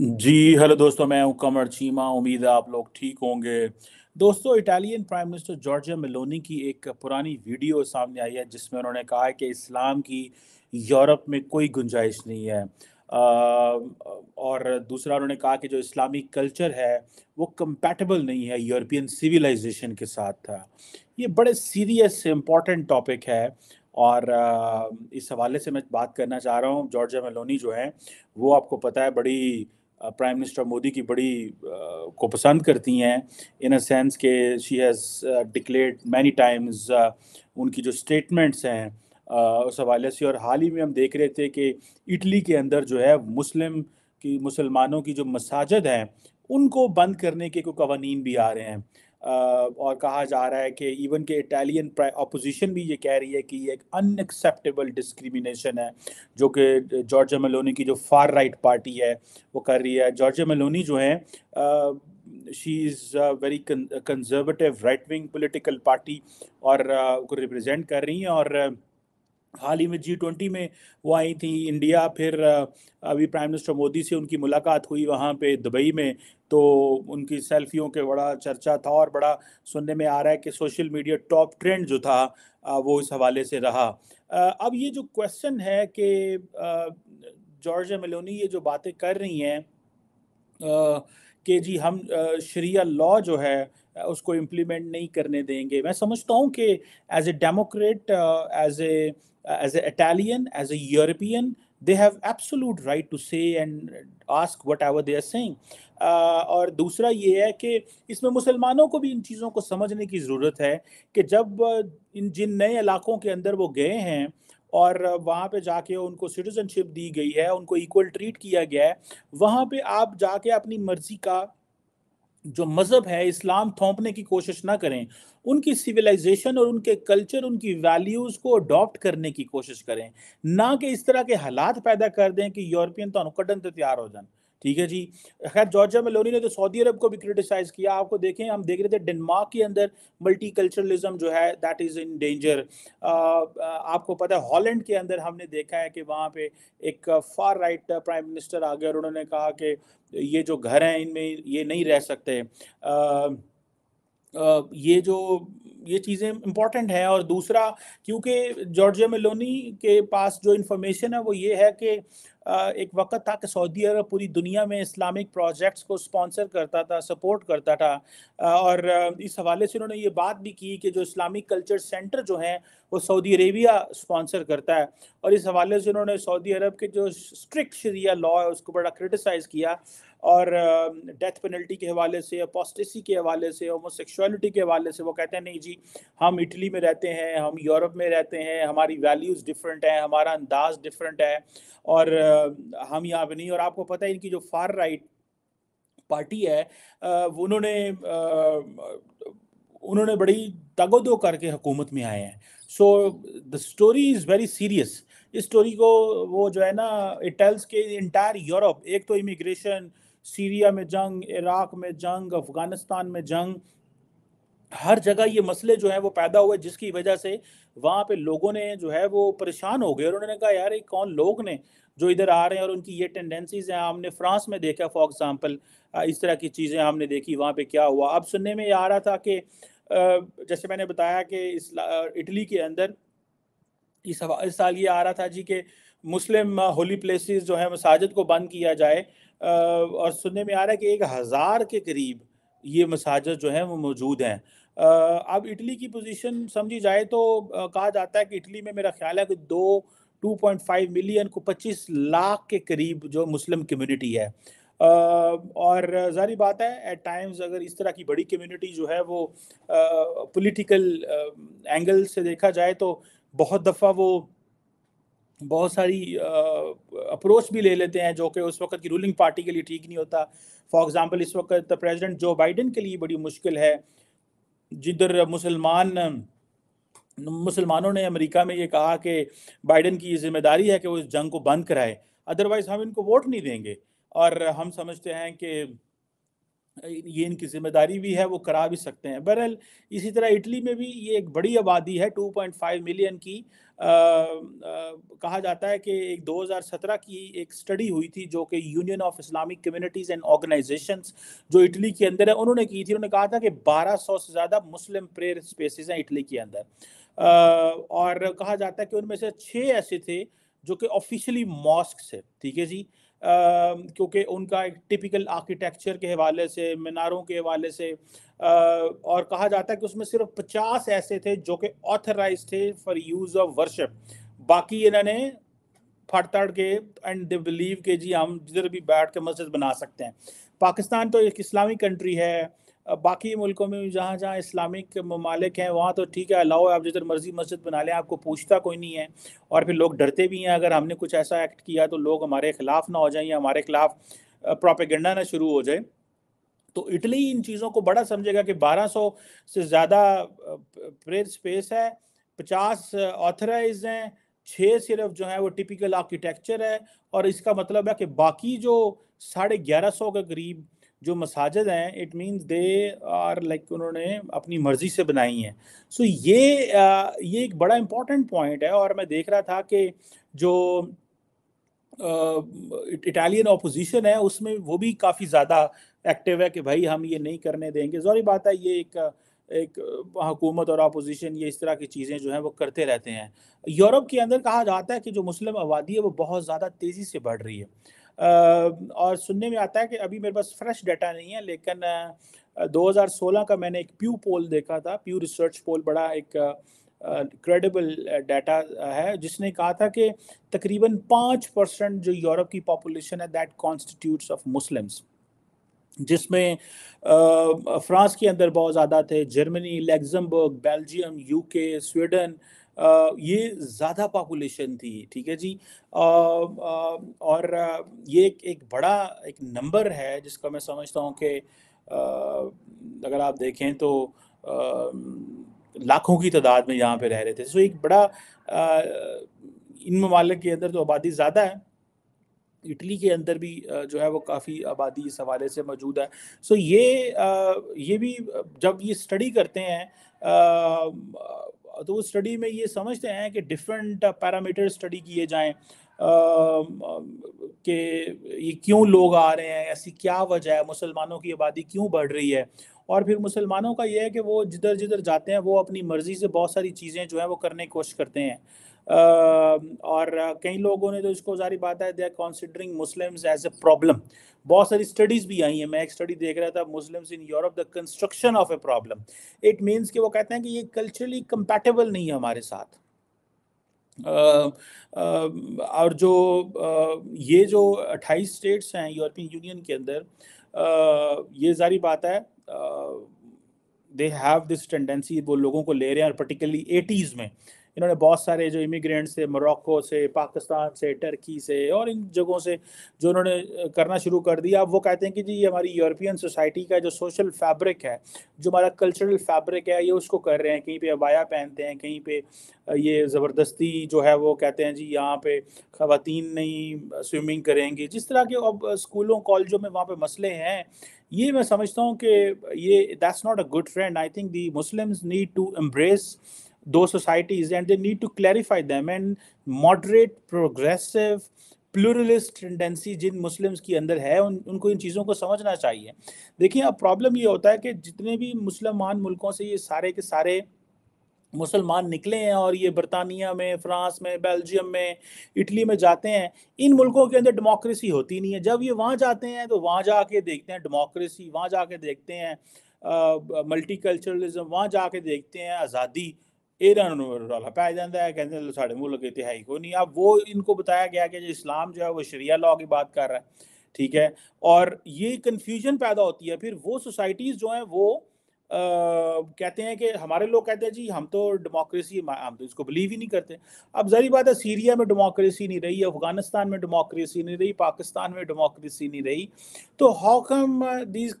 जी hello दोस्तों मैं हूं कमर चीमा उम्मीद है आप लोग ठीक होंगे दोस्तों Italian prime minister Giorgia Meloni की एक पुरानी वीडियो सामने आई है जिसमें उन्होंने कहा है कि इस्लाम की यूरोप में कोई गुंजाइश नहीं है आ, और दूसरा उन्होंने कहा कि जो इस्लामी कल्चर है वो कंपैटिबल नहीं है यूरोपियन सिविलाइजेशन के साथ था ये बड़े सीरियस इम्पॉर्टेंट टॉपिक है और इस हवाले से मैं बात करना चाह रहा हूँ जॉर्जिया मेलोनी जो हैं वो आपको पता है बड़ी प्राइम मिनिस्टर मोदी की बड़ी को पसंद करती हैं इन अ सेंस के she has declared many times उनकी जो स्टेटमेंट्स हैं उस हवाले से और हाल ही में हम देख रहे थे कि इटली के अंदर जो है मुस्लिम की मुसलमानों की जो मसाजद हैं उनको बंद करने के कोई कवानीन भी आ रहे हैं और कहा जा रहा है कि इवन के इटालियन अपोजिशन भी ये कह रही है कि ये एक अनएक्सेप्टेबल डिस्क्रिमिनेशन है जो कि जॉर्जिया मेलोनी की जो फार राइट पार्टी है वो कर रही है जॉर्जिया मेलोनी जो है she is very conservative right wing political party और uh, को कर रही हैं और uh, हाल ही में जी ट्वेंटी में वो आई थी इंडिया फिर अभी प्राइम मिनिस्टर मोदी से उनकी मुलाकात हुई वहाँ पे दुबई में तो उनकी सेल्फियों के बड़ा चर्चा था और बड़ा सुनने में आ रहा है कि सोशल मीडिया टॉप ट्रेंड जो था वो इस हवाले से रहा अब ये जो क्वेश्चन है कि जॉर्ज मेलोनी ये जो बातें कर रही हैं कि जी हम शरिया लॉ जो है उसको इम्प्लीमेंट नहीं करने देंगे मैं समझता हूँ कि as a democrat as a Uh, as an Italian, as a European, they have absolute right to say and ask whatever they are saying. Uh, और दूसरा ये है कि इसमें मुसलमानों को भी इन चीज़ों को समझने की ज़रूरत है कि जब uh, इन जिन नए इलाकों के अंदर वो गए हैं और वहाँ पे जाके उनको सिटीजनशिप दी गई है उनको इक्वल ट्रीट किया गया है वहाँ पे आप जाके अपनी मर्ज़ी का जो मज़हब है इस्लाम थोपने की कोशिश ना करें उनकी सिविलाइजेशन और उनके कल्चर उनकी वैल्यूज़ को अडॉप्ट करने की कोशिश करें ना कि इस तरह के हालात पैदा कर दें कि यूरोपियन तो कटन तो तैयार हो जाए ठीक है जी खैर जॉर्जिया मेलोनी ने तो सऊदी अरब को भी क्रिटिसाइज किया आपको देखें हम देख रहे थे डेनमार्क के अंदर मल्टी कल्चरलिज्म जो है दैट इज़ इन डेंजर आपको पता है हॉलैंड के अंदर हमने देखा है कि वहाँ पे एक फार राइट प्राइम मिनिस्टर आ गए और उन्होंने कहा कि ये जो घर हैं इनमें ये नहीं रह सकते आ, आ, ये जो ये चीज़ें इम्पॉर्टेंट हैं और दूसरा क्योंकि जॉर्जिया मेलोनी के पास जो इन्फॉर्मेशन है वो ये है कि एक वक्त था कि सऊदी अरब पूरी दुनिया में इस्लामिक प्रोजेक्ट्स को स्पॉन्सर करता था सपोर्ट करता था और इस हवाले से उन्होंने ये बात भी की कि जो इस्लामिक कल्चर सेंटर जो हैं वो सऊदी अरेबिया स्पॉन्सर करता है और इस हवाले से उन्होंने सऊदी अरब के जो स्ट्रिक्ट शरिया लॉ है उसको बड़ा क्रिटिसाइज़ किया और डेथ पेनल्टी के हवाले से अपोस्टेसी के हवाले से होमोसेक्सुअलिटी के हवाले से वो कहते हैं नहीं जी हम इटली में रहते हैं हम यूरोप में रहते हैं हमारी वैल्यूज़ डिफरेंट है हमारा अंदाज डिफरेंट है और हम यहाँ पे नहीं और आपको पता है इनकी जो फार राइट पार्टी है उन्होंने उन्होंने बड़ी तगोदो करके हुकूमत में आए हैं so the story is very serious इस स्टोरी को वो जो है ना इटल्स के इंटायर यूरोप एक तो इमिग्रेशन सीरिया में जंग इराक में जंग अफगानिस्तान में जंग हर जगह ये मसले जो है वो पैदा हुए जिसकी वजह से वहाँ पे लोगों ने जो है वो परेशान हो गए और उन्होंने कहा यार कौन लोग ने जो इधर आ रहे हैं और उनकी ये टेंडेंसीज हैं हमने फ्रांस में देखा फॉर एग्जांपल इस तरह की चीज़ें हमने देखी वहाँ पे क्या हुआ अब सुनने में ये आ रहा था कि जैसे मैंने बताया कि इटली के अंदर इस साल ये आ रहा था जी के मुस्लिम होली प्लेसेस जो है मसाजिद को बंद किया जाए और सुनने में आ रहा है कि एक हज़ार के करीब ये मसाजिद जो हैं वो मौजूद हैं अब इटली की पोजीशन समझी जाए तो कहा जाता है कि इटली में मेरा ख्याल है कि दो 2.5 मिलियन को 25 लाख के करीब जो मुस्लिम कम्युनिटी है और जारी बात है एट टाइम्स अगर इस तरह की बड़ी कम्युनिटी जो है वो पॉलिटिकल एंगल से देखा जाए तो बहुत दफ़ा वो बहुत सारी अप्रोच भी ले लेते हैं जो कि उस वक्त की रूलिंग पार्टी के लिए ठीक नहीं होता फॉर एग्ज़ाम्पल इस वक्त प्रेसिडेंट जो बाइडन के लिए बड़ी मुश्किल है जिधर मुसलमान मुसलमानों ने अमेरिका में ये कहा कि बाइडन की जिम्मेदारी है कि वो इस जंग को बंद कराए अदरवाइज़ हम इनको वोट नहीं देंगे और हम समझते हैं कि ये इनकी जिम्मेदारी भी है वो करा भी सकते हैं बहरहाल इसी तरह इटली में भी ये एक बड़ी आबादी है 2.5 मिलियन की आ, आ, कहा जाता है कि एक 2017 की एक स्टडी हुई थी जो कि union of Islamic communities and organisations जो इटली के अंदर है उन्होंने की थी उन्होंने कहा था कि 1200 से ज़्यादा मुस्लिम प्रेयर स्पेसिस हैं इटली के अंदर आ, और कहा जाता है कि उनमें से छः ऐसे थे जो कि ऑफिशियली मॉस्क है ठीक है जी क्योंकि उनका एक टिपिकल आर्किटेक्चर के हवाले से मीनारों के हवाले से और कहा जाता है कि उसमें सिर्फ पचास ऐसे थे जो कि ऑथराइज थे फॉर यूज़ ऑफ वर्शिप बाकी इन्होंने फट तड़ के एंड दे बिलीव के जी हम जिधर भी बैठ के मस्जिद बना सकते हैं पाकिस्तान तो एक इस्लामी कंट्री है बाकी मुल्कों में जहाँ जहाँ इस्लामिक ममालिक हैं वहाँ तो ठीक है अलाओ आप जिधर मर्जी मस्जिद बना लें आपको पूछता कोई नहीं है और फिर लोग डरते भी हैं अगर हमने कुछ ऐसा एक्ट किया तो लोग हमारे खिलाफ ना हो जाए या हमारे खिलाफ प्रोपेगेंडा ना शुरू हो जाए तो इटली इन चीज़ों को बड़ा समझेगा कि 1200 से ज़्यादा प्रेयर स्पेस है 50 ऑथराइज हैं छः सिर्फ जो है वो टिपिकल आर्किटेक्चर है और इसका मतलब है कि बाकी जो साढ़े ग्यारह सौ के करीब जो मसाजिद हैं it means they are like उन्होंने अपनी मर्ज़ी से बनाई हैं सो so, ये आ, ये एक बड़ा इम्पॉर्टेंट पॉइंट है और मैं देख रहा था कि जो इटालियन ऑपोजिशन है उसमें वो भी काफ़ी ज़्यादा एक्टिव है कि भाई हम ये नहीं करने देंगे जोरी बात है ये एक एक हुकूमत और अपोजिशन ये इस तरह की चीज़ें जो हैं वो करते रहते हैं यूरोप के अंदर कहा जाता है कि जो मुस्लिम आबादी है वो बहुत ज़्यादा तेज़ी से बढ़ रही है और सुनने में आता है कि अभी मेरे पास फ्रेश डाटा नहीं है लेकिन 2016 का मैंने एक प्यू पोल देखा था प्यू रिसर्च पोल बड़ा एक क्रेडिबल डाटा है जिसने कहा था कि तकरीबन पाँच परसेंट जो यूरोप की पॉपुलेशन है दैट कॉन्स्टिट्यूट्स ऑफ मुस्लिम्स जिसमें फ्रांस के अंदर बहुत ज़्यादा थे Germany Luxembourg Belgium UK Sweden ये ज़्यादा पॉपुलेशन थी ठीक है जी और ये एक एक बड़ा एक नंबर है जिसका मैं समझता हूँ कि अगर आप देखें तो लाखों की तादाद में यहाँ पे रह रहे थे सो तो एक बड़ा इन ममालिक के अंदर तो आबादी ज़्यादा है इटली के अंदर भी जो है वो काफ़ी आबादी इस हवाले से मौजूद है सो ये ये भी जब ये स्टडी करते हैं तो उस स्टडी में ये समझते हैं कि डिफरेंट पैरामीटर स्टडी किए जाएं कि ये क्यों लोग आ रहे हैं ऐसी क्या वजह है मुसलमानों की आबादी क्यों बढ़ रही है और फिर मुसलमानों का ये है कि वो जिधर जिधर जाते हैं वो अपनी मर्ज़ी से बहुत सारी चीज़ें जो है वो करने की कोशिश करते हैं और कई लोगों ने तो इसको जारी बात है they are considering Muslims as a problem बहुत सारी स्टडीज़ भी आई हैं मैं एक स्टडी देख रहा था Muslims in Europe the construction of a problem it means कि वो कहते हैं कि ये कल्चरली कंपेटेबल नहीं है हमारे साथ Uh, uh, और जो uh, ये जो 28 स्टेट्स हैं यूरोपियन यूनियन के अंदर ये जारी बात है दे हैव दिस टेंडेंसी वो लोगों को ले रहे हैं और पर्टिकुलरली एटीज़ में इन्होंने बहुत सारे जो इमिग्रेंट से मोरक्को से पाकिस्तान से टर्की से और इन जगहों से जो उन्होंने करना शुरू कर दिया अब वो कहते हैं कि जी ये हमारी यूरोपियन सोसाइटी का जो सोशल फैब्रिक है जो हमारा कल्चरल फैब्रिक है ये उसको कर रहे हैं कहीं पे अबाया पहनते हैं कहीं पे ये ज़बरदस्ती जो है वो कहते हैं जी यहाँ पे ख़ातन नहीं स्विमिंग करेंगी जिस तरह के अब स्कूलों कॉलेजों में वहाँ पर मसले हैं ये मैं समझता हूँ कि ये that's not a good friend I think the Muslims need to embrace those societies and they need to clarify them and moderate progressive pluralist tendency जिन मुस्लिम्स के अंदर है उन उनको इन चीज़ों को समझना चाहिए देखिए अब प्रॉब्लम ये होता है कि जितने भी मुसलमान मुल्कों से ये सारे के सारे मुसलमान निकले हैं और ये बरतानिया में फ्रांस में बेल्जियम में इटली में जाते हैं इन मुल्कों के अंदर डेमोक्रेसी होती नहीं है जब ये वहाँ जाते हैं तो वहाँ के देखते हैं डेमोक्रेसी वहाँ जाके देखते हैं मल्टी कल्चरलिज़म वहाँ जाके देखते हैं आज़ादी ਇਹਨਾਂ ਨੂੰ ਰੌਲਾ जाता है कहते ਕਹਿੰਦੇ ਸਾਡੇ ਮੁਲਕ ਇਤਿਹਾਈ ਕੋਈ नहीं अब वो इनको बताया गया कि इस्लाम जो है वो शरिया लॉ की बात कर रहा है ठीक है और ये कन्फ्यूजन पैदा होती है फिर वो सोसाइटीज़ जो हैं वो कहते हैं कि हमारे लोग कहते हैं जी हम तो डेमोक्रेसी हम तो इसको बिलीव ही नहीं करते अब जहरी बात है सीरिया में डेमोक्रेसी नहीं रही अफगानिस्तान में डेमोक्रेसी नहीं रही पाकिस्तान में डेमोक्रेसी नहीं रही तो how come these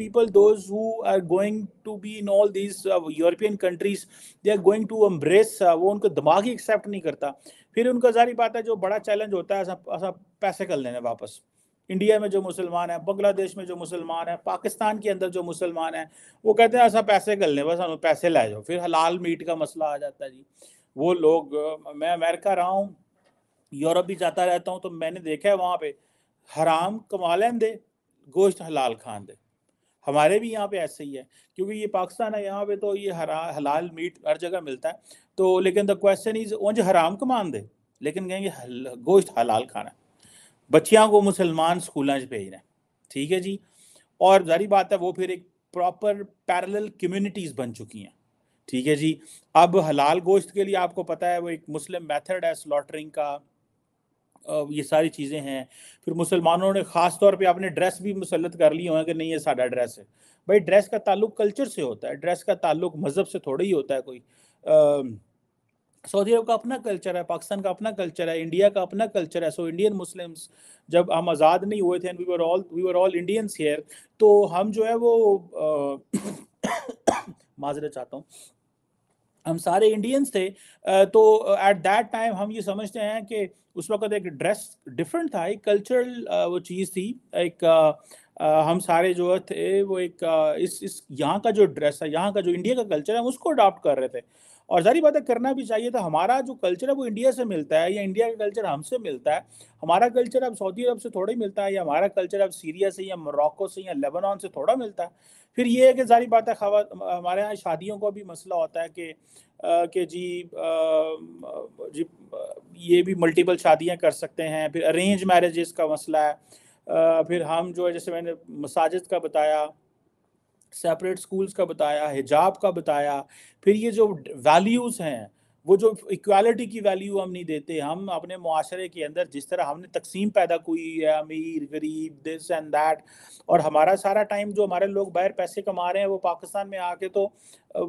people those who are going to be in all these European countries they are going to embrace वो उनका दिमाग ही एक्सेप्ट नहीं करता फिर उनका जारी बात है जो बड़ा चैलेंज होता है ऐसा पैसे कर लेने वापस इंडिया में जो मुसलमान है बांग्लादेश में जो मुसलमान है पाकिस्तान के अंदर जो मुसलमान है वो कहते हैं ऐसा पैसे गलने बस हम पैसे ला जाओ फिर हलाल मीट का मसला आ जाता है जी वो लोग मैं अमेरिका रहा हूँ यूरोप भी जाता रहता हूँ तो मैंने देखा है वहाँ पे हराम कमा लें दे गोश्त हलाल खान दे हमारे भी यहाँ पे ऐसे ही है क्योंकि ये पाकिस्तान है यहाँ पे तो ये हरा हलाल मीट हर जगह मिलता है तो लेकिन द क्वेश्चन इज उंज हराम कमान दे लेकिन कहेंगे गोश्त हलाल खाना को मुसलमान स्कूलों से भेज रहे हैं ठीक है जी और जारी बात है वो फिर एक प्रॉपर पैरेलल कम्युनिटीज़ बन चुकी हैं ठीक है जी अब हलाल गोश्त के लिए आपको पता है वो एक मुस्लिम मेथड है स्लॉटरिंग का ये सारी चीज़ें हैं फिर मुसलमानों ने ख़ास तौर पे आपने ड्रेस भी मुसलत कर ली हैं कि नहीं ये साढ़ा ड्रेस है भाई ड्रेस का ताल्लुक कल्चर से होता है ड्रेस का ताल्लुक मज़हब से थोड़ा ही होता है कोई सऊदी अरब का अपना कल्चर है पाकिस्तान का अपना कल्चर है इंडिया का अपना कल्चर है सो इंडियन मुस्लिम्स जब हम आज़ाद नहीं हुए थे and we were all we were all Indians here तो हम जो है वो माजरा चाहता हूँ हम सारे इंडियंस थे तो एट दैट टाइम हम ये समझते हैं कि उस वक्त एक ड्रेस डिफरेंट था एक कल्चरल वो चीज़ थी एक हम सारे जो थे वो एक इस इस यहाँ का जो ड्रेस है यहाँ का जो इंडिया का कल्चर है हम उसको अडॉप्ट कर रहे थे और जारी बातें करना भी चाहिए था हमारा जो कल्चर है वो इंडिया से मिलता है या इंडिया का कल्चर हमसे मिलता है हमारा कल्चर अब सऊदी अरब से थोड़ा ही मिलता है या हमारा कल्चर अब सीरिया से या मोरक्को से या लेबनान से थोड़ा मिलता है फिर ये है कि जारी बात है खबर हमारे यहाँ शादियों को भी मसला होता है कि कि जी आ, जी ये भी मल्टीपल शादियाँ कर सकते हैं फिर अरेंज मैरिज़ का मसला है आ, फिर हम जो है जैसे मैंने मसाजिद का बताया सेपरेट स्कूल्स का बताया हिजाब का बताया फिर ये जो वैल्यूज़ हैं वो जो इक्वालिटी की वैल्यू हम नहीं देते हम अपने माशरे के अंदर जिस तरह हमने तकसीम पैदा की है अमीर गरीब दिस एंड दैट और हमारा सारा टाइम जो हमारे लोग बाहर पैसे कमा रहे हैं वो पाकिस्तान में आके तो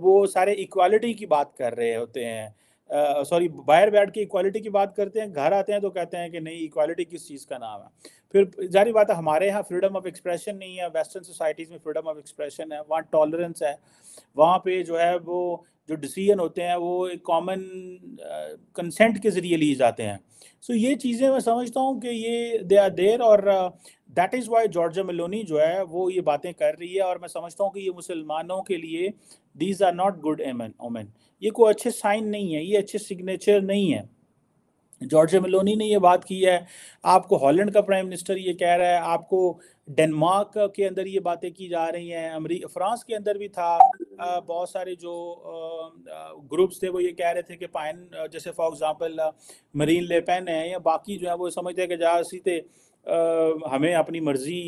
वो सारे इक्वालिटी की बात कर रहे होते हैं सॉरी बाहर बैठ के इक्वालिटी की बात करते हैं घर आते हैं तो कहते हैं कि नहीं इक्वालिटी किस चीज़ का नाम है फिर जारी बात है हमारे यहाँ फ्रीडम ऑफ एक्सप्रेशन नहीं है वेस्टर्न सोसाइटीज़ में फ्रीडम ऑफ एक्सप्रेशन है वहाँ टॉलरेंस है वहाँ पे जो है वो जो डिसीजन होते हैं वो एक कॉमन कंसेंट के ज़रिए लिए जाते हैं सो so, ये चीज़ें मैं समझता हूँ कि ये दे आर देर और uh, that is why Giorgia Meloni जो है वो ये बातें कर रही है और मैं समझता हूँ कि ये मुसलमानों के लिए these are not good omen omen ये कोई अच्छे साइन नहीं है ये अच्छे सिग्नेचर नहीं है जॉर्ज मेलोनी ने ये बात की है आपको हॉलैंड का प्राइम मिनिस्टर ये कह रहा है आपको डेनमार्क के अंदर ये बातें की जा रही हैं अमरी फ्रांस के अंदर भी था बहुत सारे जो ग्रुप्स थे वो ये कह रहे थे कि पाइन जैसे फॉर एग्जांपल मरीन लेपेन है या बाकी जो है वो समझते हैं कि जहाँ सीधे हमें अपनी मर्जी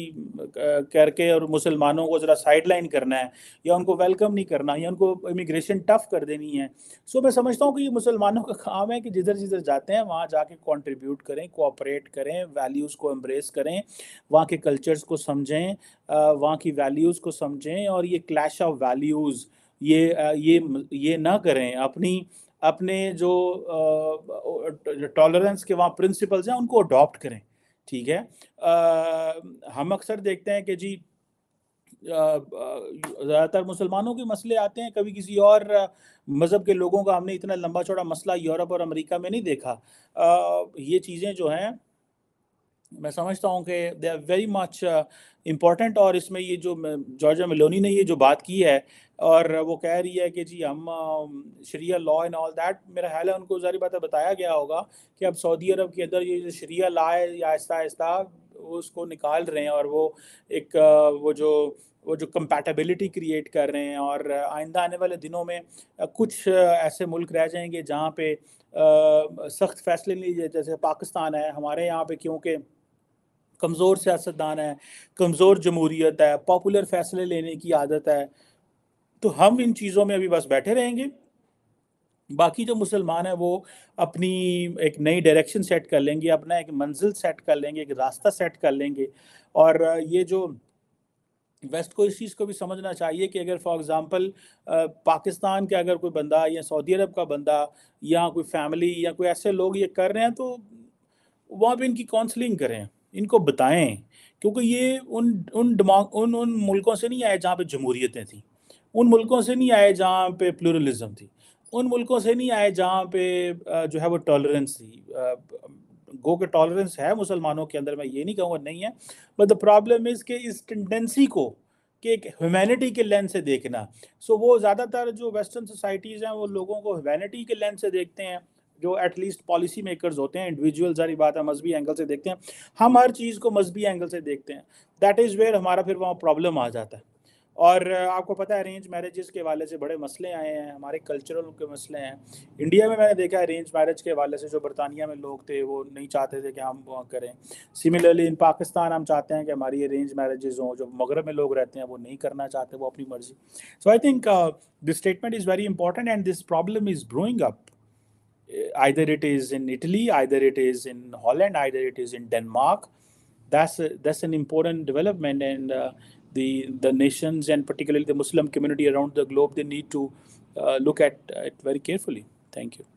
करके और मुसलमानों को ज़रा साइडलाइन करना है या उनको वेलकम नहीं करना या उनको इमिग्रेशन टफ कर देनी है सो मैं समझता हूँ कि ये मुसलमानों का काम है कि जिधर जिधर जाते हैं वहाँ जाके कंट्रीब्यूट करें कोऑपरेट करें वैल्यूज़ को एम्ब्रेस करें वहाँ के कल्चर्स को समझें वहाँ की वैल्यूज़ को समझें और ये क्लैश ऑफ वैल्यूज़ ये ये ये ना करें अपनी अपने जो टॉलरेंस के वहाँ प्रिंसिपल्स हैं उनको अडॉप्ट करें ठीक है आ, हम अक्सर देखते हैं कि जी ज़्यादातर मुसलमानों के मसले आते हैं कभी किसी और मज़हब के लोगों का हमने इतना लंबा चौड़ा मसला यूरोप और अमेरिका में नहीं देखा आ, ये चीज़ें जो हैं मैं समझता हूँ कि they are very much important और इसमें ये जो जॉर्जा मिलोनी ने ये जो बात की है और वो कह रही है कि जी हम sharia law and all that मेरा ख्याल है उनको जारी बात बताया गया होगा कि अब सऊदी अरब के अंदर ये जो शरिया लॉ है या आहिस्ता आहिस्ता वो उसको निकाल रहे हैं और वो एक uh, वो जो वो जो कंपैटिबिलिटी क्रिएट कर रहे हैं और आइंदा आने वाले दिनों में uh, कुछ uh, ऐसे मुल्क रह जाएंगे जहाँ पे सख्त फैसले लिए जैसे पाकिस्तान है हमारे यहाँ पे क्योंकि कमज़ोर सियासतदान है कमज़ोर जमहूरीत है पॉपुलर फैसले लेने की आदत है तो हम इन चीज़ों में अभी बस बैठे रहेंगे बाकी जो मुसलमान हैं वो अपनी एक नई डायरेक्शन सेट कर लेंगे अपना एक मंजिल सेट कर लेंगे एक रास्ता सेट कर लेंगे और ये जो वेस्ट को इस चीज़ को भी समझना चाहिए कि अगर फॉर एग्ज़ाम्पल पाकिस्तान का अगर कोई बंदा या सऊदी अरब का बंदा या कोई फैमिली या कोई ऐसे लोग ये कर रहे हैं तो वहाँ पर इनकी काउंसलिंग करें इनको बताएं क्योंकि ये उन उन दिमाग उन उन मुल्कों से नहीं आए जहाँ पे जमहूरियतें थी उन मुल्कों से नहीं आए जहाँ पे प्लूरलिज्म थी उन मुल्कों से नहीं आए जहाँ पे जो है वो टॉलरेंस थी गो के टॉलरेंस है मुसलमानों के अंदर मैं ये नहीं कहूँगा नहीं है बट द प्रॉब्लम इज़ के इस टेंडेंसी को कि एक ह्यूमैनिटी के लेंस से देखना सो so, वो ज़्यादातर जो वेस्टर्न सोसाइटीज़ हैं वो लोगों को ह्यूमैनिटी के लेंस से देखते हैं जो एटलीस्ट पॉलिसी मेकर्स होते हैं इंडिविजुअल सारी बात है मजहबी एंगल से देखते हैं हम हर चीज़ को मजहबी एंगल से देखते हैं दैट इज़ वेयर हमारा फिर वहाँ प्रॉब्लम आ जाता है और आपको पता है अरेंज मैरिजेस के वाले से बड़े मसले आए हैं हमारे कल्चरल के मसले हैं इंडिया में मैंने देखा है अरेंज मैरिज के वाले से जो बरतानिया में लोग थे वो नहीं चाहते थे कि हम वहाँ करें सिमिलरली इन पाकिस्तान हम चाहते हैं कि हमारी अरेंज मैरिजेज हों जो मगरब में लोग रहते हैं वो नहीं करना चाहते वो अपनी मर्जी so I think this statement is very important and this problem is growing up Uh, either it is in Italy, either it is in Holland, either it is in Denmark. That's a, that's an important development, and uh, the the nations and particularly the Muslim community around the globe they need to uh, look at it very carefully. Thank you.